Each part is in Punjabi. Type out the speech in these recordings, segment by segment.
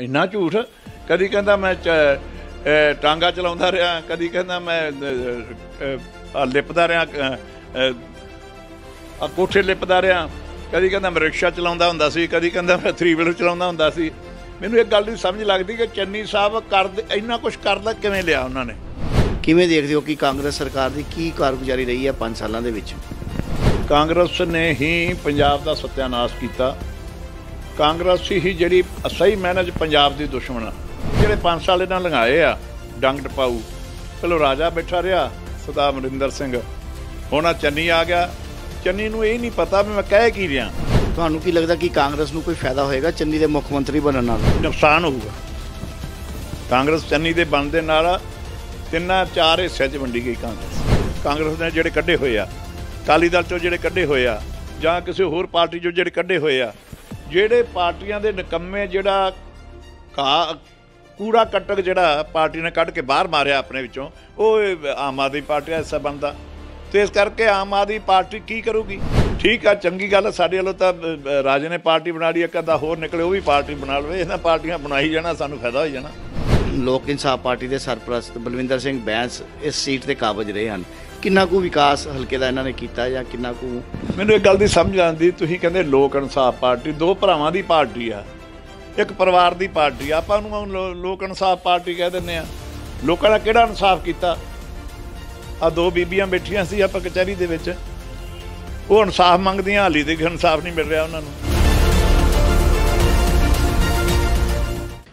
ਇੰਨਾ ਝੂਠ ਕਦੀ ਕਹਿੰਦਾ ਮੈਂ ਟਾਂਗਾ ਚਲਾਉਂਦਾ ਰਿਹਾ ਕਦੀ ਕਹਿੰਦਾ ਮੈਂ ਲਿਪਦਾ ਰਿਹਾ ਆ ਕੋਠੇ ਲਿਪਦਾ ਰਿਹਾ ਕਦੀ ਕਹਿੰਦਾ ਮੈਂ ਰਿਕਸ਼ਾ ਚਲਾਉਂਦਾ ਹੁੰਦਾ ਸੀ ਕਦੀ ਕਹਿੰਦਾ ਮੈਂ 3 ਵੀਲਰ ਚਲਾਉਂਦਾ ਹੁੰਦਾ ਸੀ ਮੈਨੂੰ ਇਹ ਗੱਲ ਨਹੀਂ ਸਮਝ ਲੱਗਦੀ ਕਿ ਚੰਨੀ ਸਾਹਿਬ ਕਰਦੇ ਇੰਨਾ ਕੁਝ ਕਰਦਾ ਕਿਵੇਂ ਲਿਆ ਉਹਨਾਂ ਨੇ ਕਿਵੇਂ ਦੇਖਦੇ ਹੋ ਕਿ ਕਾਂਗਰਸ ਸਰਕਾਰ ਦੀ ਕੀ ਕਾਰਗੁਜ਼ਾਰੀ ਰਹੀ ਹੈ 5 ਸਾਲਾਂ ਦੇ ਵਿੱਚ ਕਾਂਗਰਸ ਨੇ ਹੀ ਪੰਜਾਬ ਦਾ ਸਤਿਆਨਾਸ਼ ਕੀਤਾ ਕਾਂਗਰਸ ਹੀ ਜਿਹੜੀ ਸਹੀ ਮੈਨੇਜ ਪੰਜਾਬ ਦੀ ਦੁਸ਼ਮਣ ਆ ਜਿਹੜੇ 5 ਸਾਲ ਇਹਨਾਂ ਲੰਘਾਏ ਆ ਡੰਗ ਡਪਾਉ ਚਲੋ ਰਾਜਾ ਬੈਠਾ ਰਿਹਾ ਸਦਾ ਮਰਿੰਦਰ ਸਿੰਘ ਹੁਣ ਆ ਚੰਨੀ ਆ ਗਿਆ ਚੰਨੀ ਨੂੰ ਇਹ ਨਹੀਂ ਪਤਾ ਵੀ ਮੈਂ ਕਹਿ ਕੀ ਰਿਹਾ ਤੁਹਾਨੂੰ ਕੀ ਲੱਗਦਾ ਕਿ ਕਾਂਗਰਸ ਨੂੰ ਕੋਈ ਫਾਇਦਾ ਹੋਏਗਾ ਚੰਨੀ ਦੇ ਮੁੱਖ ਮੰਤਰੀ ਬਣਨ ਨਾਲ ਨੁਕਸਾਨ ਹੋਊਗਾ ਕਾਂਗਰਸ ਚੰਨੀ ਦੇ ਦੇ ਨਾਲ ਤਿੰਨਾਂ ਚਾਰ ਹਿੱਸੇ 'ਚ ਵੰਡੀ ਗਈ ਕਾਂਗਰਸ ਕਾਂਗਰਸ ਨੇ ਜਿਹੜੇ ਕੱਢੇ ਹੋਏ ਆ ਕਾਲੀ ਦਲ 'ਚੋਂ ਜਿਹੜੇ ਕੱਢੇ ਹੋਏ ਆ ਜਾਂ ਕਿਸੇ ਹੋਰ ਪਾਰਟੀ 'ਚੋਂ ਜਿਹੜੇ ਕੱਢੇ ਹੋਏ ਆ ਜਿਹੜੇ ਪਾਰਟੀਆਂ ਦੇ ਨਕੰਮੇ ਜਿਹੜਾ ਕਾ ਕੂੜਾ ਕਟਕ ਜਿਹੜਾ ਪਾਰਟੀ ਨੇ ਕੱਢ ਕੇ ਬਾਹਰ ਮਾਰਿਆ ਆਪਣੇ ਵਿੱਚੋਂ ਉਹ ਆਮ ਆਦਮੀ ਪਾਰਟੀ ਦਾ ਹਿੱਸਾ ਬਣਦਾ ਤੇ ਇਸ ਕਰਕੇ ਆਮ ਆਦਮੀ ਪਾਰਟੀ ਕੀ ਕਰੂਗੀ ਠੀਕ ਆ ਚੰਗੀ ਗੱਲ ਸਾਡੇ ਵੱਲੋਂ ਤਾਂ ਰਾਜ ਨੇ ਪਾਰਟੀ ਬਣਾ ਲਈ ਇੱਕ ਅੱਧਾ ਹੋਰ ਨਿਕਲੇ ਉਹ ਵੀ ਪਾਰਟੀ ਬਣਾ ਲਵੇ ਇਹਨਾਂ ਪਾਰਟੀਆਂ ਬਣਾਈ ਜਾਣਾ ਸਾਨੂੰ ਫਾਇਦਾ ਹੋਈ ਜਾਣਾ ਲੋਕ ਇਨਸਾਫ ਪਾਰਟੀ ਦੇ ਸਰਪ੍ਰਸਤ ਬਲਵਿੰਦਰ ਸਿੰਘ ਬੈਂਸ ਇਸ ਸੀਟ ਤੇ ਕਾਬਜ ਰਹੇ ਹਨ ਕਿੰਨਾ ਕੁ ਵਿਕਾਸ ਹਲਕੇ ਦਾ ਇਹਨਾਂ ਨੇ ਕੀਤਾ ਜਾਂ ਕਿੰਨਾ ਕੁ ਮੈਨੂੰ ਇੱਕ ਗੱਲ ਦੀ ਸਮਝ ਆਉਂਦੀ ਤੁਸੀਂ ਕਹਿੰਦੇ ਲੋਕ ਇਨਸਾਫ ਪਾਰਟੀ ਦੋ ਭਰਾਵਾਂ ਦੀ ਪਾਰਟੀ ਆ ਇੱਕ ਪਰਿਵਾਰ ਦੀ ਪਾਰਟੀ ਆ ਆਪਾਂ ਨੂੰ ਲੋਕ ਇਨਸਾਫ ਪਾਰਟੀ ਕਹਿ ਦਿੰਦੇ ਆ ਲੋਕਾਂ ਦਾ ਕਿਹੜਾ ਇਨਸਾਫ ਕੀਤਾ ਆ ਦੋ ਬੀਬੀਆਂ ਬੈਠੀਆਂ ਸੀ ਆਪਾਂ ਕਚਹਿਰੀ ਦੇ ਵਿੱਚ ਉਹ ਇਨਸਾਫ ਮੰਗਦੀਆਂ ਹਾਲੀ ਤੱਕ ਇਨਸਾਫ ਨਹੀਂ ਮਿਲ ਰਿਹਾ ਉਹਨਾਂ ਨੂੰ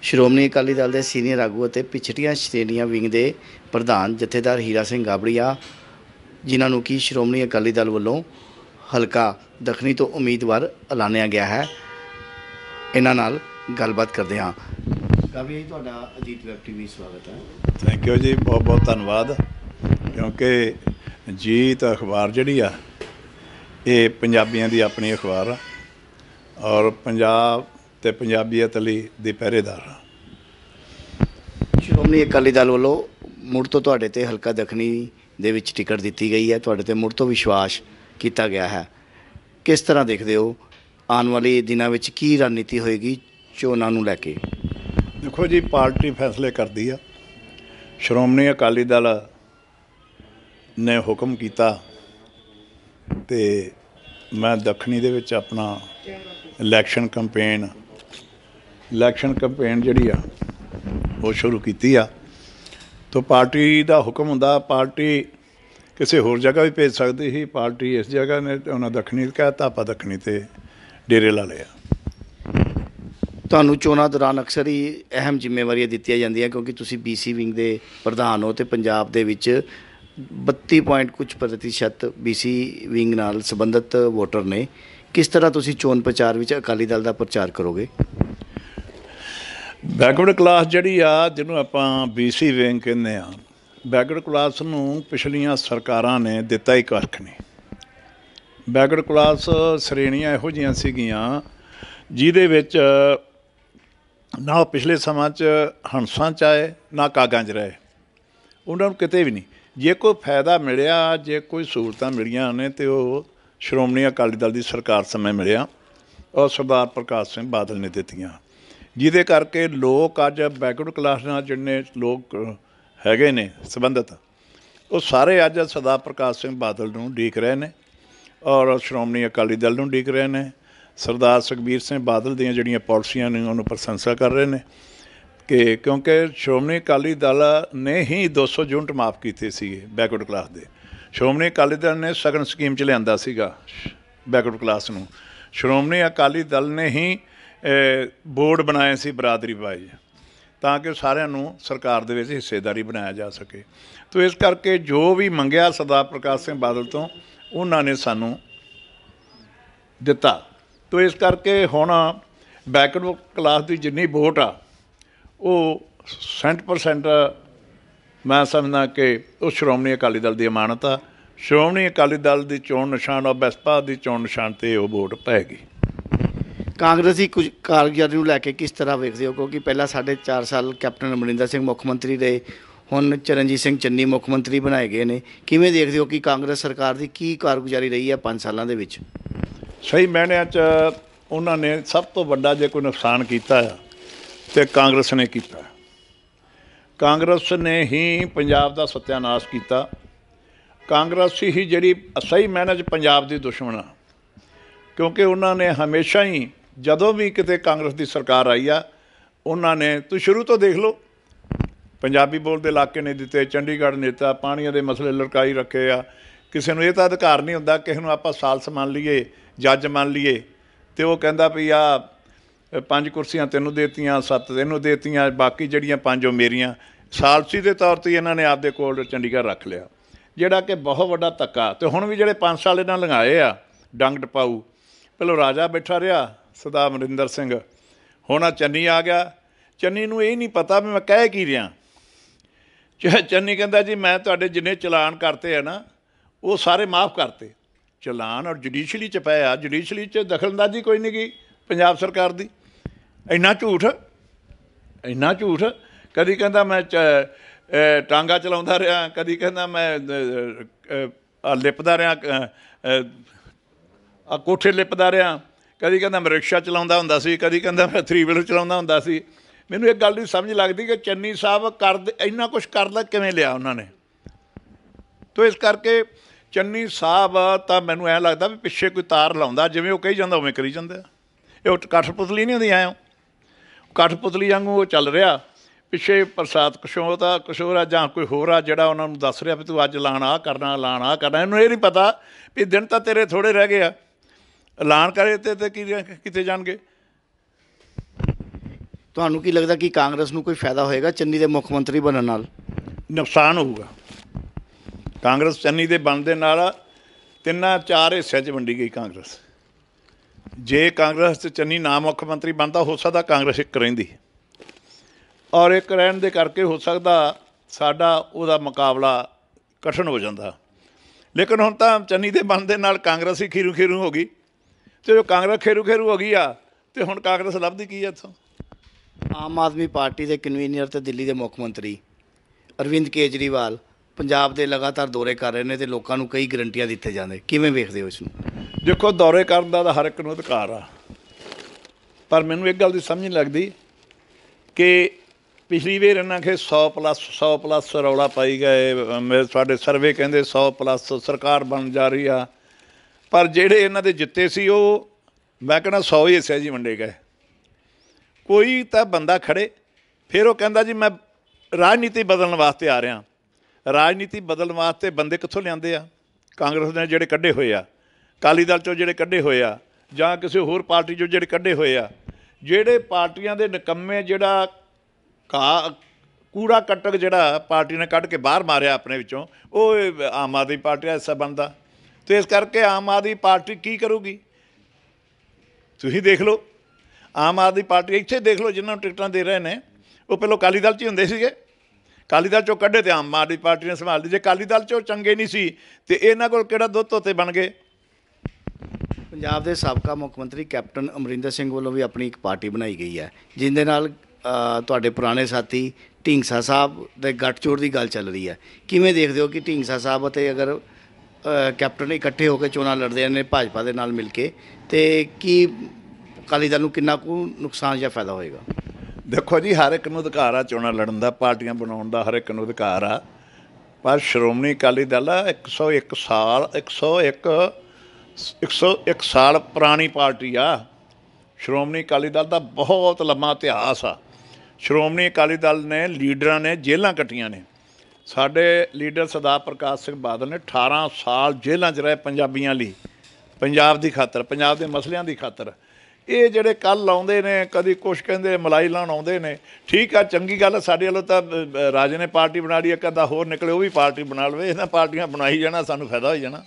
ਸ਼੍ਰੋਮਣੀ ਅਕਾਲੀ ਦਲ ਦੇ ਸੀਨੀਅਰ ਆਗੂ ਅਤੇ ਪਿਛੜੀਆਂ ਸ਼੍ਰੇਣੀਆਂ ਵਿੰਗ ਦੇ ਪ੍ਰਧਾਨ ਜਥੇਦਾਰ ਹੀਰਾ ਸਿੰਘ ਗਾਬੜੀਆ ਜਿਨ੍ਹਾਂ ਨੂੰ ਕੀ ਸ਼੍ਰੋਮਣੀ ਅਕਾਲੀ ਦਲ ਵੱਲੋਂ ਹਲਕਾ ਦਖਣੀ ਤੋਂ ਉਮੀਦਵਾਰ ਐਲਾਨਿਆ ਗਿਆ ਹੈ ਇਹਨਾਂ ਨਾਲ ਗੱਲਬਾਤ ਕਰਦੇ ਹਾਂ ਕਾਵੀ ਜੀ ਤੁਹਾਡਾ ਅਜੀਤ ਵੈਬ ਟੀਵੀ ਸਵਾਗਤ ਹੈ ਥੈਂਕ ਯੂ ਜੀ ਬਹੁਤ ਬਹੁਤ ਧੰਨਵਾਦ ਕਿਉਂਕਿ ਜੀਤ ਅਖਬਾਰ ਜਿਹੜੀ ਆ ਇਹ ਪੰਜਾਬੀਆਂ ਦੀ ਆਪਣੀ ਅਖਬਾਰ ਆ ਔਰ ਪੰਜਾਬ ਤੇ ਪੰਜਾਬੀਅਤ ਲਈ ਦੇ ਪਹਿਰੇਦਾਰ ਆ ਸ਼੍ਰੋਮਣੀ ਅਕਾਲੀ ਦਲ ਵੱਲੋਂ ਮੁੜ ਤੋਂ ਤੁਹਾਡੇ ਤੇ ਹਲਕਾ ਦਖਣੀ ਦੇ ਵਿੱਚ ਟਿਕਟ ਦਿੱਤੀ ਗਈ ਹੈ ਤੁਹਾਡੇ ਤੇ ਮੁੜ ਤੋਂ ਵਿਸ਼ਵਾਸ ਕੀਤਾ ਗਿਆ ਹੈ ਕਿਸ ਤਰ੍ਹਾਂ ਦੇਖਦੇ ਹੋ ਆਉਣ ਵਾਲੇ ਦਿਨਾਂ ਵਿੱਚ ਕੀ ਰਣਨੀਤੀ ਹੋਏਗੀ ਚੋਣਾਂ ਨੂੰ ਲੈ ਕੇ ਦੇਖੋ ਜੀ ਪਾਰਟੀ ਫੈਸਲੇ ਕਰਦੀ ਆ ਸ਼੍ਰੋਮਣੀ ਅਕਾਲੀ ਦਲ ਨੇ ਹੁਕਮ ਕੀਤਾ ਤੇ ਮੈਂ ਦੱਖਣੀ ਦੇ ਵਿੱਚ ਆਪਣਾ ਇਲੈਕਸ਼ਨ ਕੈਂਪੇਨ ਇਲੈਕਸ਼ਨ ਕੈਂਪੇਨ ਜਿਹੜੀ ਆ ਉਹ ਸ਼ੁਰੂ ਕੀਤੀ ਆ ਤੋਂ ਪਾਰਟੀ ਦਾ ਹੁਕਮ ਹੁੰਦਾ ਪਾਰਟੀ ਕਿਸੇ ਹੋਰ ਜਗ੍ਹਾ ਵੀ ਭੇਜ ਸਕਦੀ ਸੀ ਪਾਰਟੀ ਇਸ ਜਗ੍ਹਾ ਨੇ ਉਹਨਾਂ ਦੱਖਣੀ ਕਹਤਾ ਆਪਾਂ ਦੱਖਣੀ ਤੇ ਡੇਰੇ ਲਾ ਲਿਆ ਤੁਹਾਨੂੰ ਚੋਣਾਂ ਦੌਰਾਨ ਅਕਸਰ ਹੀ ਅਹਿਮ ਜ਼ਿੰਮੇਵਾਰੀਆਂ ਦਿੱਤੀਆਂ ਜਾਂਦੀਆਂ ਕਿਉਂਕਿ ਤੁਸੀਂ ਬੀਸੀ ਵਿੰਗ ਦੇ ਪ੍ਰਧਾਨ ਹੋ ਤੇ ਪੰਜਾਬ ਦੇ ਵਿੱਚ 32 ਪੁਆਇੰਟ ਕੁਝ ਪ੍ਰਤੀਸ਼ਤ ਬੀਸੀ ਵਿੰਗ ਨਾਲ ਸੰਬੰਧਿਤ ਵੋਟਰ ਨੇ ਕਿਸ ਤਰ੍ਹਾਂ ਤੁਸੀਂ ਚੋਣ ਪ੍ਰਚਾਰ ਵਿੱਚ ਅਕਾਲੀ ਦਲ ਦਾ ਪ੍ਰਚਾਰ ਕਰੋਗੇ ਬੈਕਵਰਡ ਕਲਾਸ ਜਿਹੜੀ ਆ ਜਿਹਨੂੰ ਆਪਾਂ ਬੀਸੀ ਵਿੰਗ ਕਹਿੰਦੇ ਆ ਬੈਕਵਰਡ ਕਲਾਸ ਨੂੰ ਪਿਛਲੀਆਂ ਸਰਕਾਰਾਂ ਨੇ ਦਿੱਤਾ ਹੀ ਕੱਖ ਨਹੀਂ ਬੈਕਵਰਡ ਕਲਾਸ ਸ਼੍ਰੇਣੀਆਂ ਇਹੋ ਜੀਆਂ ਸੀਗੀਆਂ ਜਿਹਦੇ ਵਿੱਚ ਨਾ ਪਿਛਲੇ ਸਮਾਂ 'ਚ ਹੰਸਾਂ 'ਚ ਆਏ ਨਾ ਕਾਗਾਂ 'ਚ ਰਹੇ ਉਹਨਾਂ ਨੂੰ ਕਿਤੇ ਵੀ ਨਹੀਂ ਜੇ ਕੋਈ ਫਾਇਦਾ ਮਿਲਿਆ ਜੇ ਕੋਈ ਸਹੂਲਤਾਂ ਮਿਲੀਆਂ ਨੇ ਤੇ ਉਹ ਸ਼੍ਰੋਮਣੀ ਅਕਾਲੀ ਦਲ ਦੀ ਸਰਕਾਰ ਸਮੇਂ ਮਿਲਿਆ ਔਰ ਸਰਦਾਰ ਪ੍ਰਕਾਸ਼ ਸਿੰਘ ਬਾਦਲ ਨੇ ਦਿੱਤੀਆਂ ਜਿਹਦੇ ਕਰਕੇ ਲੋਕ ਅੱਜ ਬੈਕਵਰਡ ਕਲਾਸ ਨਾਲ ਜਿੰਨੇ ਲੋਕ ਹੈਗੇ ਨੇ ਸੰਬੰਧਤ ਉਹ ਸਾਰੇ ਅੱਜ ਸਦਾ ਪ੍ਰਕਾਸ਼ ਸਿੰਘ ਬਾਦਲ ਨੂੰ ਡੀਕ ਰਹੇ ਨੇ ਔਰ ਸ਼੍ਰੋਮਣੀ ਅਕਾਲੀ ਦਲ ਨੂੰ ਡੀਕ ਰਹੇ ਨੇ ਸਰਦਾਰ ਸੁਖਬੀਰ ਸਿੰਘ ਬਾਦਲ ਦੀਆਂ ਜਿਹੜੀਆਂ ਪਾਲਿਸੀਆਂ ਨੇ ਉਹਨੂੰ ਪ੍ਰਸ਼ੰਸਾ ਕਰ ਰਹੇ ਨੇ ਕਿ ਕਿਉਂਕਿ ਸ਼੍ਰੋਮਣੀ ਅਕਾਲੀ ਦਲ ਨੇ ਹੀ 200 ਯੂਨਿਟ ਮਾਫ ਕੀਤੇ ਸੀ ਬੈਕਵਰਡ ਕਲਾਸ ਦੇ ਸ਼੍ਰੋਮਣੀ ਅਕਾਲੀ ਦਲ ਨੇ ਸਗਨ ਸਕੀਮ ਚ ਲਿਆਂਦਾ ਸੀਗਾ ਬੈਕਵਰਡ ਕਲਾਸ ਨੂੰ ਸ਼੍ਰੋਮਣੀ ਅਕਾਲੀ ਦਲ ਨੇ ਹੀ ਬੋਰਡ ਬਣਾਏ ਸੀ ਬਰਾਦਰੀ ਵਾਈਜ਼ ਤਾਂ ਕਿ ਸਾਰਿਆਂ ਨੂੰ ਸਰਕਾਰ ਦੇ ਵਿੱਚ ਹਿੱਸੇਦਾਰੀ ਬਣਾਇਆ ਜਾ ਸਕੇ ਤੋ ਇਸ ਕਰਕੇ ਜੋ ਵੀ ਮੰਗਿਆ ਸਰਦਾਰ ਪ੍ਰਕਾਸ਼ ਸਿੰਘ ਬਾਦਲ ਤੋਂ ਉਹਨਾਂ ਨੇ ਸਾਨੂੰ ਦਿੱਤਾ ਤੋ ਇਸ ਕਰਕੇ ਹੁਣ ਬੈਕਵਰਡ ਕਲਾਸ ਦੀ ਜਿੰਨੀ ਵੋਟ ਆ ਉਹ 100% ਮੈਂ ਸਮਝਦਾ ਕਿ ਉਹ ਸ਼੍ਰੋਮਣੀ ਅਕਾਲੀ ਦਲ ਦੀ ਅਮਾਨਤ ਆ ਸ਼੍ਰੋਮਣੀ ਅਕਾਲੀ ਦਲ ਦੀ ਚੋਣ ਨਿਸ਼ਾਨ ਔਰ ਬਸਪਾ ਦੀ ਚੋਣ ਨਿਸ਼ਾਨ ਤੇ ਉਹ ਵੋਟ ਪੈਗੀ ਕਾਂਗਰਸੀ ਕੁਝ ਕਾਰਗੁਜ਼ਾਰੀ ਨੂੰ ਲੈ ਕੇ ਕਿਸ ਤਰ੍ਹਾਂ ਵੇਖਦੇ ਹੋ ਕਿਉਂਕਿ ਪਹਿਲਾਂ ਸਾਡੇ 4 ਸਾਲ ਕੈਪਟਨ ਅਮਰਿੰਦਰ ਸਿੰਘ ਮੁੱਖ ਮੰਤਰੀ ਰਹੇ ਹੁਣ ਚਰਨਜੀਤ ਸਿੰਘ ਚੰਨੀ ਮੁੱਖ ਮੰਤਰੀ ਬਣਾਏ ਗਏ ਨੇ ਕਿਵੇਂ ਦੇਖਦੇ ਹੋ ਕਿ ਕਾਂਗਰਸ ਸਰਕਾਰ ਦੀ ਕੀ ਕਾਰਗੁਜ਼ਾਰੀ ਰਹੀ ਹੈ 5 ਸਾਲਾਂ ਦੇ ਵਿੱਚ ਸਹੀ ਮੈਨੇ ਅੱਜ ਉਹਨਾਂ ਨੇ ਸਭ ਤੋਂ ਵੱਡਾ ਜੇ ਕੋਈ ਨੁਕਸਾਨ ਕੀਤਾ ਹੈ ਤੇ ਕਾਂਗਰਸ ਨੇ ਕੀਤਾ ਕਾਂਗਰਸ ਨੇ ਹੀ ਪੰਜਾਬ ਦਾ ਸਤਿਆਨਾਸ਼ ਕੀਤਾ ਕਾਂਗਰਸ ਹੀ ਜਿਹੜੀ ਸਹੀ ਮੈਨੇ ਚ ਪੰਜਾਬ ਦੀ ਦੁਸ਼ਮਣ ਕਿਉਂਕਿ ਉਹਨਾਂ ਨੇ ਹਮੇਸ਼ਾ ਹੀ ਜਦੋਂ ਵੀ ਕਿਤੇ ਕਾਂਗਰਸ ਦੀ ਸਰਕਾਰ ਆਈ ਆ ਉਹਨਾਂ ਨੇ ਤੂੰ ਸ਼ੁਰੂ ਤੋਂ ਦੇਖ ਲਓ ਪੰਜਾਬੀ ਬੋਲਦੇ ਇਲਾਕੇ ਨੇ ਦਿੱਤੇ ਚੰਡੀਗੜ੍ਹ ਨੇਤਾ ਪਾਣੀਆਂ ਦੇ ਮਸਲੇ ਲੜਕਾਈ ਰੱਖੇ ਆ ਕਿਸੇ ਨੂੰ ਇਹ ਤਾਂ ਅਧਿਕਾਰ ਨਹੀਂ ਹੁੰਦਾ ਕਿਸੇ ਨੂੰ ਆਪਾਂ ਸਾਲਸ ਮੰਨ ਲਈਏ ਜੱਜ ਮੰਨ ਲਈਏ ਤੇ ਉਹ ਕਹਿੰਦਾ ਵੀ ਆ ਪੰਜ ਕੁਰਸੀਆਂ ਤੈਨੂੰ ਦੇਤੀਆਂ ਸੱਤ ਤੈਨੂੰ ਦੇਤੀਆਂ ਬਾਕੀ ਜਿਹੜੀਆਂ ਪੰਜ ਉਹ ਮੇਰੀਆਂ ਸਾਲਸੀ ਦੇ ਤੌਰ ਤੇ ਇਹਨਾਂ ਨੇ ਆਪਦੇ ਕੋਲ ਚੰਡੀਗੜ੍ਹ ਰੱਖ ਲਿਆ ਜਿਹੜਾ ਕਿ ਬਹੁਤ ਵੱਡਾ ਧੱਕਾ ਤੇ ਹੁਣ ਵੀ ਜਿਹੜੇ 5 ਸਾਲ ਇਹਨਾਂ ਲੰਘਾਏ ਆ ਡੰਗ ਟਪਾਉ ਪਹਿਲੋ ਰਾਜਾ ਬੈਠਾ ਰਿਹਾ ਸਦਾ ਅਮਰਿੰਦਰ ਸਿੰਘ ਹੁਣ ਆ ਚੰਨੀ ਆ ਗਿਆ ਚੰਨੀ ਨੂੰ ਇਹ ਨਹੀਂ ਪਤਾ ਵੀ ਮੈਂ ਕਹਿ ਕੀ ਰਿਹਾ ਚੰਨੀ ਕਹਿੰਦਾ ਜੀ ਮੈਂ ਤੁਹਾਡੇ ਜਿੰਨੇ ਚਲਾਨ ਕਰਤੇ ਆ ਨਾ ਉਹ ਸਾਰੇ ਮਾਫ ਕਰਤੇ ਚਲਾਨ ਔਰ ਜੁਡੀਸ਼ਲੀ ਚ ਪਿਆ ਜੁਡੀਸ਼ਲੀ ਚ ਦਖਲਅੰਦਾਜ਼ੀ ਕੋਈ ਨਹੀਂ ਗਈ ਪੰਜਾਬ ਸਰਕਾਰ ਦੀ ਇੰਨਾ ਝੂਠ ਇੰਨਾ ਝੂਠ ਕਦੀ ਕਹਿੰਦਾ ਮੈਂ ਟਾਂਗਾ ਚਲਾਉਂਦਾ ਰਿਹਾ ਕਦੀ ਕਹਿੰਦਾ ਮੈਂ ਲਿਪਦਾ ਰਿਹਾ ਆ ਕੋਠੇ ਲਿਪਦਾ ਰਿਹਾ ਕਦੀ ਕਹਿੰਦਾ ਮੈਂ ਰਿਕਸ਼ਾ ਚਲਾਉਂਦਾ ਹੁੰਦਾ ਸੀ ਕਦੀ ਕਹਿੰਦਾ ਮੈਂ 3 ਵੀਲਰ ਚਲਾਉਂਦਾ ਹੁੰਦਾ ਸੀ ਮੈਨੂੰ ਇੱਕ ਗੱਲ ਨਹੀਂ ਸਮਝ ਲੱਗਦੀ ਕਿ ਚੰਨੀ ਸਾਹਿਬ ਕਰ ਇੰਨਾ ਕੁਝ ਕਰਦਾ ਕਿਵੇਂ ਲਿਆ ਉਹਨਾਂ ਨੇ ਤੋਂ ਇਸ ਕਰਕੇ ਚੰਨੀ ਸਾਹਿਬ ਤਾਂ ਮੈਨੂੰ ਐ ਲੱਗਦਾ ਵੀ ਪਿੱਛੇ ਕੋਈ ਤਾਰ ਲਾਉਂਦਾ ਜਿਵੇਂ ਉਹ ਕਹੀ ਜਾਂਦਾ ਉਵੇਂ ਕਰੀ ਜਾਂਦਾ ਇਹ ਕਠਪੁਤਲੀ ਨਹੀਂ ਹੁੰਦੀ ਐਂ ਕਠਪੁਤਲੀ ਵਾਂਗੂ ਉਹ ਚੱਲ ਰਿਹਾ ਪਿੱਛੇ ਪ੍ਰਸਾਦ ਕਿਸ਼ੋਰਾ ਕਿਸ਼ੋਰਾ ਜਾਂ ਕੋਈ ਹੋਰ ਆ ਜਿਹੜਾ ਉਹਨਾਂ ਨੂੰ ਦੱਸ ਰਿਹਾ ਵੀ ਤੂੰ ਅੱਜ ਲਾਣਾ ਕਰਨਾ ਲਾਣਾ ਕਰਨਾ ਇਹਨੂੰ ਇਹ ਨਹੀਂ ਪਤਾ ਵੀ ਦਿਨ ਤਾਂ ਤੇਰੇ ਥੋੜੇ ਰਹਿ ਗਏ ਆ ਐਲਾਨ ਕਰੇ ਤੇ ਤੇ ਕੀ ਕਿੱਥੇ ਜਾਣਗੇ ਤੁਹਾਨੂੰ ਕੀ ਲੱਗਦਾ ਕਿ ਕਾਂਗਰਸ ਨੂੰ ਕੋਈ ਫਾਇਦਾ ਹੋਏਗਾ ਚੰਨੀ ਦੇ ਮੁੱਖ ਮੰਤਰੀ ਬਣਨ ਨਾਲ ਨੁਕਸਾਨ ਹੋਊਗਾ ਕਾਂਗਰਸ ਚੰਨੀ ਦੇ ਬਣਦੇ ਨਾਲ ਤਿੰਨਾਂ ਚਾਰ ਹਿੱਸਿਆਂ 'ਚ ਵੰਡੀ ਗਈ ਕਾਂਗਰਸ ਜੇ ਕਾਂਗਰਸ ਤੇ ਚੰਨੀ ਨਾ ਮੁੱਖ ਮੰਤਰੀ ਬਣਦਾ ਹੋ ਸਕਦਾ ਕਾਂਗਰਸ ਇੱਕ ਰਹਿੰਦੀ ਔਰ ਇੱਕ ਰਹਿਣ ਦੇ ਕਰਕੇ ਹੋ ਸਕਦਾ ਸਾਡਾ ਉਹਦਾ ਮੁਕਾਬਲਾ ਕਠਨ ਹੋ ਜਾਂਦਾ ਲੇਕਿਨ ਹੁਣ ਤਾਂ ਚੰਨੀ ਦੇ ਬਣਦੇ ਨਾਲ ਕਾਂਗਰਸ ਹੀ ਖੀਰੂ ਖੀਰੂ ਹੋ ਗਈ ਤੇ ਜੋ ਕਾਂਗਰਸ ਖੇਰੂ ਖੇਰੂ ਹੋ ਗਈ ਆ ਤੇ ਹੁਣ ਕਾਂਗਰਸ ਲੱਭਦੀ ਕੀ ਆ ਇੱਥੋਂ ਆਮ ਆਦਮੀ ਪਾਰਟੀ ਦੇ ਕਨਵੀਨਰ ਤੇ ਦਿੱਲੀ ਦੇ ਮੁੱਖ ਮੰਤਰੀ ਅਰਵਿੰਦ ਕੇਜਰੀਵਾਲ ਪੰਜਾਬ ਦੇ ਲਗਾਤਾਰ ਦੌਰੇ ਕਰ ਰਹੇ ਨੇ ਤੇ ਲੋਕਾਂ ਨੂੰ ਕਈ ਗਰੰਟੀਆਂ ਦਿੱਤੇ ਜਾਂਦੇ ਕਿਵੇਂ ਵੇਖਦੇ ਹੋ ਇਸ ਨੂੰ ਦੇਖੋ ਦੌਰੇ ਕਰਨ ਦਾ ਤਾਂ ਹਰ ਇੱਕ ਨੂੰ ਅਧਿਕਾਰ ਆ ਪਰ ਮੈਨੂੰ ਇੱਕ ਗੱਲ ਦੀ ਸਮਝ ਨਹੀਂ ਲੱਗਦੀ ਕਿ ਪਿਛਲੀ ਵੇਰ ਇਹਨਾਂ ਕੇ 100 ਪਲੱਸ 100 ਪਲੱਸ ਰੌਲਾ ਪਾਈ ਗਏ ਸਾਡੇ ਸਰਵੇ ਕਹਿੰਦੇ 100 ਪਲੱਸ ਸਰਕਾਰ ਬਣ ਜਾ ਰਹੀ ਆ ਪਰ ਜਿਹੜੇ ਇਹਨਾਂ ਦੇ ਜਿੱਤੇ ਸੀ ਉਹ ਮੈਂ ਕਹਿੰਦਾ 100 ਹੀ ਹਿੱਸੇ ਜੀ ਵੰਡੇ ਗਏ ਕੋਈ ਤਾਂ ਬੰਦਾ ਖੜੇ ਫਿਰ ਉਹ ਕਹਿੰਦਾ ਜੀ ਮੈਂ ਰਾਜਨੀਤੀ ਬਦਲਣ ਵਾਸਤੇ ਆ ਰਿਹਾ ਰਾਜਨੀਤੀ ਬਦਲਣ ਵਾਸਤੇ ਬੰਦੇ ਕਿੱਥੋਂ ਲਿਆਂਦੇ ਆ ਕਾਂਗਰਸ ਦੇ ਜਿਹੜੇ ਕੱਢੇ ਹੋਏ ਆ ਕਾਲੀ ਦਲ ਚੋਂ ਜਿਹੜੇ ਕੱਢੇ ਹੋਏ ਆ ਜਾਂ ਕਿਸੇ ਹੋਰ ਪਾਰਟੀ ਚੋਂ ਜਿਹੜੇ ਕੱਢੇ ਹੋਏ ਆ ਜਿਹੜੇ ਪਾਰਟੀਆਂ ਦੇ ਨਕੰਮੇ ਜਿਹੜਾ ਕਾ ਕੂੜਾ ਕਟਕ ਜਿਹੜਾ ਪਾਰਟੀ ਨੇ ਕੱਢ ਕੇ ਬਾਹਰ ਮਾਰਿਆ ਆਪਣੇ ਵਿੱਚੋਂ ਉਹ ਆਮ ਆਦਮੀ ਪਾਰਟੀ ਦਾ ਹਿੱਸਾ ਬਣਦਾ ਤੇ ਇਸ ਕਰਕੇ ਆਮ ਆਦਮੀ ਪਾਰਟੀ ਕੀ ਕਰੂਗੀ ਤੁਸੀਂ ਦੇਖ ਲਓ ਆਮ ਆਦਮੀ ਪਾਰਟੀ ਇੱਥੇ ਦੇਖ ਲਓ ਜਿਨ੍ਹਾਂ ਨੂੰ ਟਿਕਟਾਂ ਦੇ ਰਹੇ ਨੇ ਉਹ ਪਹਿਲਾਂ ਕਾਲੀ ਦਲ 'ਚ ਹੁੰਦੇ ਸੀਗੇ ਕਾਲੀ ਦਲ ਚੋਂ ਕੱਢੇ ਤੇ ਆਮ ਆਦਮੀ ਪਾਰਟੀ ਨੇ ਸੰਭਾਲ ਲਈ ਜੇ ਕਾਲੀ ਦਲ ਚੋਂ ਚੰਗੇ ਨਹੀਂ ਸੀ ਤੇ ਇਹਨਾਂ ਕੋਲ ਕਿਹੜਾ ਦੁੱਧ ਉੱਤੇ ਬਣ ਗਏ ਪੰਜਾਬ ਦੇ ਸਾਬਕਾ ਮੁੱਖ ਮੰਤਰੀ ਕੈਪਟਨ ਅਮਰਿੰਦਰ ਸਿੰਘ ਵੱਲੋਂ ਵੀ ਆਪਣੀ ਇੱਕ ਪਾਰਟੀ ਬਣਾਈ ਗਈ ਹੈ ਜਿੰਦੇ ਨਾਲ ਤੁਹਾਡੇ ਪੁਰਾਣੇ ਸਾਥੀ ਢੀਂਗਸਾ ਸਾਹਿਬ ਦੇ ਗੱਠਜੋੜ ਦੀ ਗੱਲ ਚੱਲ ਰਹੀ ਹੈ ਕਿਵੇਂ ਦੇਖਦੇ ਹੋ ਕਿ ਢੀਂਗਸਾ ਸਾਹਿਬ ਅਤੇ ਅਗਰ ਕੈਪਟਨ ਇਕੱਠੇ ਹੋ ਕੇ ਚੋਣਾਂ ਲੜਦੇ ਨੇ ਭਾਜਪਾ ਦੇ ਨਾਲ ਮਿਲ ਕੇ ਤੇ ਕੀ ਅਕਾਲੀ ਦਲ ਨੂੰ ਕਿੰਨਾ ਕੁ ਨੁਕਸਾਨ ਜਾਂ ਫਾਇਦਾ ਹੋਏਗਾ ਦੇਖੋ ਜੀ ਹਰ ਇੱਕ ਨੂੰ ਅਧਿਕਾਰ ਆ ਚੋਣਾਂ ਲੜਨ ਦਾ ਪਾਰਟੀਆਂ ਬਣਾਉਣ ਦਾ ਹਰ ਇੱਕ ਨੂੰ ਅਧਿਕਾਰ ਆ ਪਰ ਸ਼੍ਰੋਮਣੀ ਅਕਾਲੀ ਦਲ 101 ਸਾਲ 101 101 ਸਾਲ ਪੁਰਾਣੀ ਪਾਰਟੀ ਆ ਸ਼੍ਰੋਮਣੀ ਅਕਾਲੀ ਦਲ ਦਾ ਬਹੁਤ ਲੰਮਾ ਇਤਿਹਾਸ ਆ ਸ਼੍ਰੋਮਣੀ ਅਕਾਲੀ ਦਲ ਨੇ ਲੀਡਰਾਂ ਨੇ ਜੇਲ੍ਹਾਂ ਕੱਟੀਆਂ ਨੇ ਸਾਡੇ ਲੀਡਰ ਸਰਦਾਰ ਪ੍ਰਕਾਸ਼ ਸਿੰਘ ਬਾਦਲ ਨੇ 18 ਸਾਲ ਜੇਲ੍ਹਾਂ 'ਚ ਰਹੇ ਪੰਜਾਬੀਆਂ ਲਈ ਪੰਜਾਬ ਦੀ ਖਾਤਰ ਪੰਜਾਬ ਦੇ ਮਸਲਿਆਂ ਦੀ ਖਾਤਰ ਇਹ ਜਿਹੜੇ ਕੱਲ ਆਉਂਦੇ ਨੇ ਕਦੀ ਕੁਛ ਕਹਿੰਦੇ ਮਲਾਈ ਲਾਣ ਆਉਂਦੇ ਨੇ ਠੀਕ ਆ ਚੰਗੀ ਗੱਲ ਸਾਡੇ ਵੱਲੋਂ ਤਾਂ ਰਾਜ ਨੇ ਪਾਰਟੀ ਬਣਾ ਲਈ ਇੱਕ ਅੱਧਾ ਹੋਰ ਨਿਕਲੇ ਉਹ ਵੀ ਪਾਰਟੀ ਬਣਾ ਲਵੇ ਇਹਨਾਂ ਪਾਰਟੀਆਂ ਬਣਾਈ ਜਾਣਾ ਸਾਨੂੰ ਫਾਇਦਾ ਹੋ ਜਾਣਾ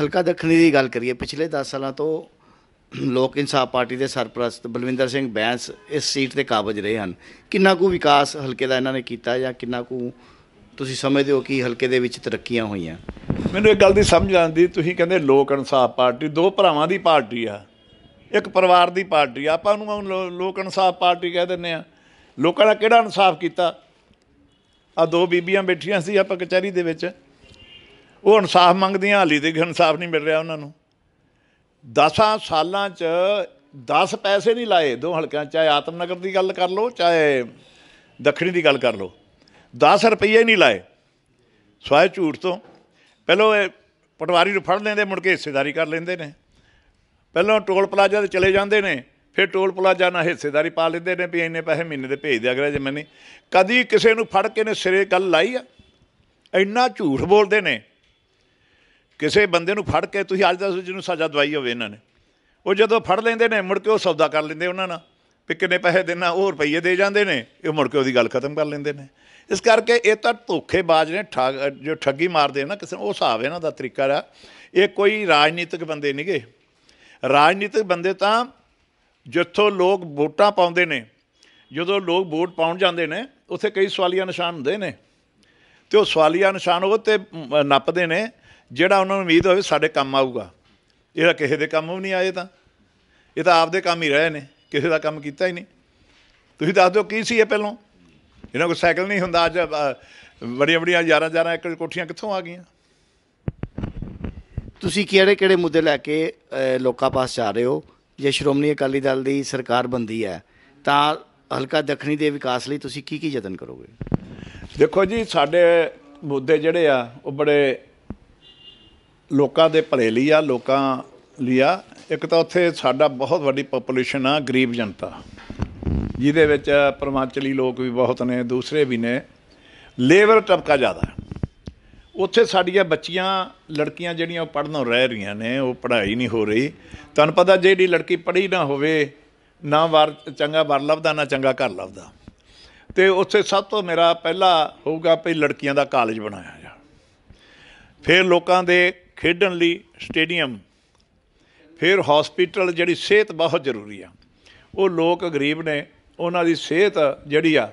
ਹਲਕਾ ਦੱਖਣੀ ਦੀ ਗੱਲ ਕਰੀਏ ਪਿਛਲੇ 10 ਸਾਲਾਂ ਤੋਂ ਲੋਕ ਇਨਸਾਫ ਪਾਰਟੀ ਦੇ ਸਰਪ੍ਰਸਤ ਬਲਵਿੰਦਰ ਸਿੰਘ ਬੈਂਸ ਇਸ ਸੀਟ ਤੇ ਕਾਬਜ ਰਹੇ ਹਨ ਕਿੰਨਾ ਕੁ ਵਿਕਾਸ ਹਲਕੇ ਦਾ ਇਹਨਾਂ ਨੇ ਕੀਤਾ ਜਾਂ ਕਿੰਨਾ ਕੁ ਤੁਸੀਂ ਸਮਝਦੇ ਹੋ ਕਿ ਹਲਕੇ ਦੇ ਵਿੱਚ ਤਰੱਕੀਆਂ ਹੋਈਆਂ ਮੈਨੂੰ ਇੱਕ ਗੱਲ ਦੀ ਸਮਝ ਆਉਂਦੀ ਤੁਸੀਂ ਕਹਿੰਦੇ ਲੋਕ ਇਨਸਾਫ ਪਾਰਟੀ ਦੋ ਭਰਾਵਾਂ ਦੀ ਪਾਰਟੀ ਆ ਇੱਕ ਪਰਿਵਾਰ ਦੀ ਪਾਰਟੀ ਆ ਆਪਾਂ ਨੂੰ ਲੋਕ ਇਨਸਾਫ ਪਾਰਟੀ ਕਹਿ ਦਿੰਨੇ ਆ ਲੋਕਾਂ ਦਾ ਕਿਹੜਾ ਇਨਸਾਫ ਕੀਤਾ ਆ ਦੋ ਬੀਬੀਆਂ ਬੈਠੀਆਂ ਸੀ ਆਪਾਂ ਕਚਹਿਰੀ ਦੇ ਵਿੱਚ ਉਹ ਇਨਸਾਫ ਮੰਗਦੀਆਂ ਹਾਲੀ ਤੇ ਇਨਸਾਫ ਨਹੀਂ ਮਿਲ ਰਿਹਾ ਉਹਨਾਂ ਨੂੰ 10 ਸਾਲਾਂ 'ਚ 10 ਪੈਸੇ ਨਹੀਂ ਲਾਏ ਦੋ ਹਲਕਿਆਂ ਚਾਹੇ ਆਤਮਨਗਰ ਦੀ ਗੱਲ ਕਰ ਲਓ ਚਾਹੇ ਦੱਖਣੀ ਦੀ ਗੱਲ ਕਰ ਲਓ 10 ਰੁਪਏ ਨਹੀਂ ਲਾਏ ਸਵਾਇ ਝੂਠ ਤੋਂ ਪਹਿਲੋਂ ਇਹ ਪਟਵਾਰੀ ਨੂੰ ਫੜ ਲੈਂਦੇ ਮੁੜ ਕੇ ਹਿੱਸੇਦਾਰੀ ਕਰ ਲੈਂਦੇ ਨੇ ਪਹਿਲਾਂ ਟੋਲ ਪਲਾਜ਼ਾ ਤੇ ਚਲੇ ਜਾਂਦੇ ਨੇ ਫਿਰ ਟੋਲ ਪਲਾਜ਼ਾ ਨਾਲ ਹਿੱਸੇਦਾਰੀ ਪਾ ਲੈਂਦੇ ਨੇ ਵੀ ਇੰਨੇ ਪੈਸੇ ਮਹੀਨੇ ਦੇ ਭੇਜ ਦਿਆ ਅਗਲੇ ਜੇ ਮੈਨੇ ਕਦੀ ਕਿਸੇ ਨੂੰ ਫੜ ਕੇ ਨੇ ਸਿਰੇ ਗੱਲ ਲਾਈ ਆ ਇੰਨਾ ਝੂਠ ਬੋਲਦੇ ਨੇ ਕਿਸੇ ਬੰਦੇ ਨੂੰ ਫੜ ਕੇ ਤੁਸੀਂ ਅੱਜ ਦੱਸੋ ਜਿਹਨੂੰ ਸਜ਼ਾ ਦਵਾਈ ਹੋਵੇ ਇਹਨਾਂ ਨੇ ਉਹ ਜਦੋਂ ਫੜ ਲੈਂਦੇ ਨੇ ਮੁੜ ਕੇ ਉਹ ਸੌਦਾ ਕਰ ਲੈਂਦੇ ਉਹਨਾਂ ਨਾਲ ਵੀ ਕਿੰਨੇ ਪੈਸੇ ਦੇਣਾ ਉਹ ਰੁਪਈਏ ਦੇ ਜਾਂਦੇ ਨੇ ਇਹ ਮੁੜ ਕੇ ਉਹਦੀ ਗੱਲ ਖਤਮ ਕਰ ਲੈਂਦੇ ਨੇ ਇਸ ਕਰਕੇ ਇਹ ਤਾਂ ਧੋਖੇਬਾਜ਼ ਨੇ ਠੱਗ ਜੋ ਠੱਗੀ ਮਾਰਦੇ ਨਾ ਕਿਸੇ ਉਹ ਹਿਸਾਬ ਇਹਨਾਂ ਦਾ ਤਰੀਕਾ ਰ ਇਹ ਕੋਈ ਰਾਜਨੀਤਿਕ ਬੰਦੇ ਨਹੀਂਗੇ ਰਾਜਨੀਤਿਕ ਬੰਦੇ ਤਾਂ ਜਿੱਥੋਂ ਲੋਕ ਵੋਟਾਂ ਪਾਉਂਦੇ ਨੇ ਜਦੋਂ ਲੋਕ ਵੋਟ ਪਾਉਣ ਜਾਂਦੇ ਨੇ ਉੱਥੇ ਕਈ ਸਵਾਲੀਆ ਨਿਸ਼ਾਨ ਹੁੰਦੇ ਨੇ ਤੇ ਉਹ ਸਵਾਲੀਆ ਨਿਸ਼ਾਨ ਉਹ ਤੇ ਨੱਪਦੇ ਨੇ ਜਿਹੜਾ ਉਹਨਾਂ ਨੂੰ ਉਮੀਦ ਹੋਵੇ ਸਾਡੇ ਕੰਮ ਆਊਗਾ ਇਹਦਾ ਕਿਸੇ ਦੇ ਕੰਮ ਵੀ ਨਹੀਂ ਆਏ ਤਾਂ ਇਹ ਤਾਂ ਆਪਦੇ ਕੰਮ ਹੀ ਰਹੇ ਨੇ ਕਿਸੇ ਦਾ ਕੰਮ ਕੀਤਾ ਹੀ ਨਹੀਂ ਤੁਸੀਂ ਦੱਸ ਦਿਓ ਕੀ ਸੀ ਇਹ ਪਹਿਲਾਂ ਇਹਨਾਂ ਕੋਲ ਸਾਈਕਲ ਨਹੀਂ ਹੁੰਦਾ ਅੱਜ ਬੜੀਆਂ ਬੜੀਆਂ 11 11 ਏਕੜ ਕੋਠੀਆਂ ਕਿੱਥੋਂ ਆ ਗਈਆਂ ਤੁਸੀਂ ਕਿਹੜੇ ਕਿਹੜੇ ਮੁੱਦੇ ਲੈ ਕੇ ਲੋਕਾਂ ਪਾਸ ਜਾ ਰਹੇ ਹੋ ਜੇ ਸ਼੍ਰੋਮਣੀ ਅਕਾਲੀ ਦਲ ਦੀ ਸਰਕਾਰ ਬੰਦੀ ਹੈ ਤਾਂ ਹਲਕਾ ਦੱਖਣੀ ਦੇ ਵਿਕਾਸ ਲਈ ਤੁਸੀਂ ਕੀ ਕੀ ਯਤਨ ਕਰੋਗੇ ਦੇਖੋ ਜੀ ਸਾਡੇ ਮੁੱਦੇ ਜਿਹੜੇ ਆ ਉਹ ਬੜੇ ਲੋਕਾਂ ਦੇ ਭਲੇ ਲਈ ਆ ਲੋਕਾਂ ਲਈ ਆ ਇੱਕ ਤਾਂ ਉੱਥੇ ਸਾਡਾ ਬਹੁਤ ਵੱਡੀ ਪੋਪੂਲੇਸ਼ਨ ਆ ਗਰੀਬ ਜਨਤਾ ਜਿਹਦੇ ਵਿੱਚ ਪਰਮਾਚਲੀ ਲੋਕ ਵੀ ਬਹੁਤ ਨੇ ਦੂਸਰੇ ਵੀ ਨੇ ਲੇਬਰ ਟਪਕਾ ਜ਼ਿਆਦਾ ਉੱਥੇ ਸਾਡੀਆਂ ਬੱਚੀਆਂ ਲੜਕੀਆਂ ਜਿਹੜੀਆਂ ਉਹ ਪੜਨੋਂ ਰਹਿ ਰਹੀਆਂ ਨੇ ਉਹ ਪੜ੍ਹਾਈ ਨਹੀਂ ਹੋ ਰਹੀ ਤੁਹਾਨੂੰ ਪਤਾ ਜਿਹੜੀ ਲੜਕੀ ਪੜ੍ਹੀ ਨਾ ਹੋਵੇ ਨਾ ਵਾਰ ਚੰਗਾ ਵਰ ਲੱਭਦਾ ਨਾ ਚੰਗਾ ਘਰ ਲੱਭਦਾ ਤੇ ਉੱਥੇ ਸਭ ਤੋਂ ਮੇਰਾ ਪਹਿਲਾ ਹੋਊਗਾ ਭਈ ਲੜਕੀਆਂ ਦਾ ਕਾਲਜ ਬਣਾਇਆ ਜਾ ਫਿਰ ਲੋਕਾਂ ਦੇ ਖੇਡਣ ਲਈ ਸਟੇਡੀਅਮ ਫਿਰ ਹਸਪੀਟਲ ਜਿਹੜੀ ਸਿਹਤ ਬਹੁਤ ਜ਼ਰੂਰੀ ਆ ਉਹ ਲੋਕ ਗਰੀਬ ਨੇ ਉਹਨਾਂ ਦੀ ਸਿਹਤ ਜਿਹੜੀ ਆ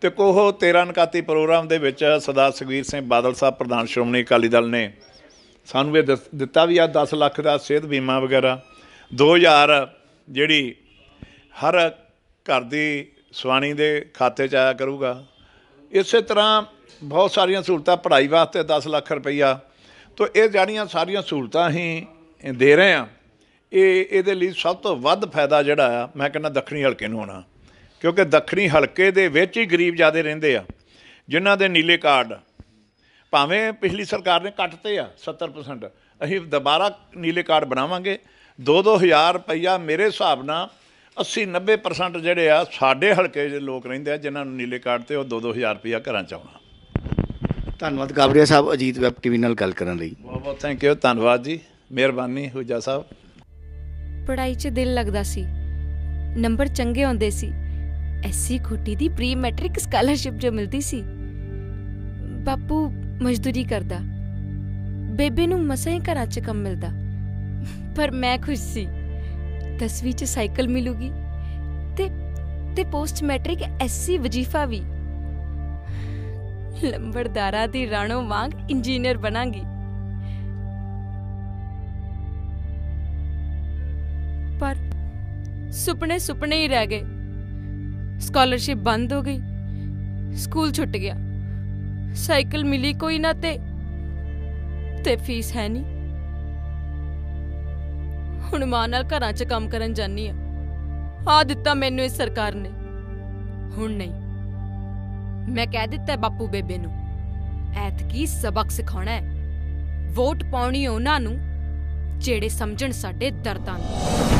ਤੇ ਕੋਹੋ 13 ਨਕਾਤੀ ਪ੍ਰੋਗਰਾਮ ਦੇ ਵਿੱਚ ਸਰਦਾਰ ਸੁਖਵੀਰ ਸਿੰਘ ਬਾਦਲ ਸਾਹਿਬ ਪ੍ਰਧਾਨ ਸ਼੍ਰੋਮਣੀ ਅਕਾਲੀ ਦਲ ਨੇ ਸਾਨੂੰ ਇਹ ਦਿੱਤਾ ਵੀ ਆ 10 ਲੱਖ ਦਾ ਸਿਹਤ ਬੀਮਾ ਵਗੈਰਾ 2000 ਜਿਹੜੀ ਹਰ ਘਰ ਦੀ ਸਵਾਣੀ ਦੇ ਖਾਤੇ 'ਚ ਆਇਆ ਕਰੂਗਾ ਇਸੇ ਤਰ੍ਹਾਂ ਬਹੁਤ ਸਾਰੀਆਂ ਸਹੂਲਤਾਂ ਪੜ੍ਹਾਈ ਵਾਸਤੇ 10 ਲੱਖ ਰੁਪਈਆ ਤੋ ਇਹ ਜਾਨੀਆਂ ਸਾਰੀਆਂ ਸਹੂਲਤਾਂ ਹੀ ਦੇ ਰਹੇ ਆ ਇਹ ਇਹਦੇ ਲਈ ਸਭ ਤੋਂ ਵੱਧ ਫਾਇਦਾ ਜਿਹੜਾ ਆ ਮੈਂ ਕਹਿੰਦਾ ਦੱਖਣੀ ਹਲਕੇ ਨੂੰ ਹੋਣਾ ਕਿਉਂਕਿ ਦੱਖਣੀ ਹਲਕੇ ਦੇ ਵਿੱਚ ਹੀ ਗਰੀਬ ਜਿਆਦੇ ਰਹਿੰਦੇ ਆ ਜਿਨ੍ਹਾਂ ਦੇ ਨੀਲੇ ਕਾਰਡ ਭਾਵੇਂ ਪਿਛਲੀ ਸਰਕਾਰ ਨੇ ਕੱਟਤੇ ਆ 70% ਅਸੀਂ ਦੁਬਾਰਾ ਨੀਲੇ ਕਾਰਡ ਬਣਾਵਾਂਗੇ 2-2000 ਰੁਪਈਆ ਮੇਰੇ ਹਿਸਾਬ ਨਾਲ 80-90% ਜਿਹੜੇ ਆ ਸਾਡੇ ਹਲਕੇ ਦੇ ਲੋਕ ਰਹਿੰਦੇ ਆ ਜਿਨ੍ਹਾਂ ਨੂੰ ਨੀਲੇ ਕਾਰਡ ਤੇ ਉਹ 2-2000 ਰੁਪਈਆ ਘਰਾਂ ਚ ਆਉਣਾ ਧੰਨਵਾਦ ਗਾਬਰੀਆ ਸਾਹਿਬ ਅਜੀਤ ਵੈਬ ਟੀਵੀ ਨਾਲ ਗੱਲ ਕਰਨ ਲਈ ਬਹੁਤ ਬਹੁਤ ਥੈਂਕ ਯੂ ਧੰਨਵਾਦ ਜੀ ਮਿਹਰਬਾਨੀ ਹੁਜਾ ਸਾਹਿਬ ਪੜਾਈ 'ਚ ਦਿਲ ਲੱਗਦਾ ਸੀ ਨੰਬਰ ਚੰਗੇ ਆਉਂਦੇ ਸੀ ਐਸੀ ਖੁੱਟੀ ਦੀ ਪ੍ਰੀ ਮੈਟ੍ਰਿਕ ਸਕਾਲਰਸ਼ਿਪ ਜੋ ਮਿਲਦੀ ਸੀ ਬਾਪੂ ਮਜ਼ਦੂਰੀ ਕਰਦਾ ਬੇਬੇ ਨੂੰ ਮਸਾਂ ਹੀ ਘਰਾਂ 'ਚ ਕੰਮ ਮਿਲਦਾ ਪਰ ਮੈਂ ਖੁਸ਼ ਸੀ 10ਵੀਂ 'ਚ ਸਾਈਕਲ ਮਿਲੂਗੀ ਤੇ ਤੇ ਪੋਸਟ ਮੈਟ੍ਰਿਕ ਐਸਸੀ ਵਜੀਫਾ ਵੀ ਲੰਬੜਦਾਰਾ ਦੀ ਰਾਣੋ ਵਾਂਗ ਇੰਜੀਨੀਅਰ ਬਣਾਂਗੀ ਪਰ ਸੁਪਨੇ ਸੁਪਨੇ ਹੀ ਰਹਿ ਗਏ ਸਕਾਲਰਸ਼ਿਪ ਬੰਦ ਹੋ ਗਈ ਸਕੂਲ ਛੁੱਟ ਗਿਆ ਸਾਈਕਲ ਮਿਲੀ ਕੋਈ ਨਾ ਤੇ ਤੇ ਫੀਸ ਹੈ ਨਹੀਂ ਹੁਣ ਮਾਂ ਨਾਲ ਘਰਾਂ 'ਚ ਕੰਮ ਕਰਨ ਜਾਨੀ ਆ ਆ ਦਿੱਤਾ ਮੈਨੂੰ ਇਸ ਸਰਕਾਰ ਨੇ ਹੁਣ ਨਹੀਂ ਮੈਂ ਕਹਿ ਦਿੱਤਾ ਬਾਪੂ ਬੇਬੇ ਨੂੰ ਐਤ ਕੀ ਸਬਕ ਸਿਖਾਉਣਾ ਹੈ ਵੋਟ ਪਾਉਣੀ ਉਹਨਾਂ ਨੂੰ ਜਿਹੜੇ ਸਮਝਣ ਸਾਡੇ ਦਰਦਾਂ ਨੂੰ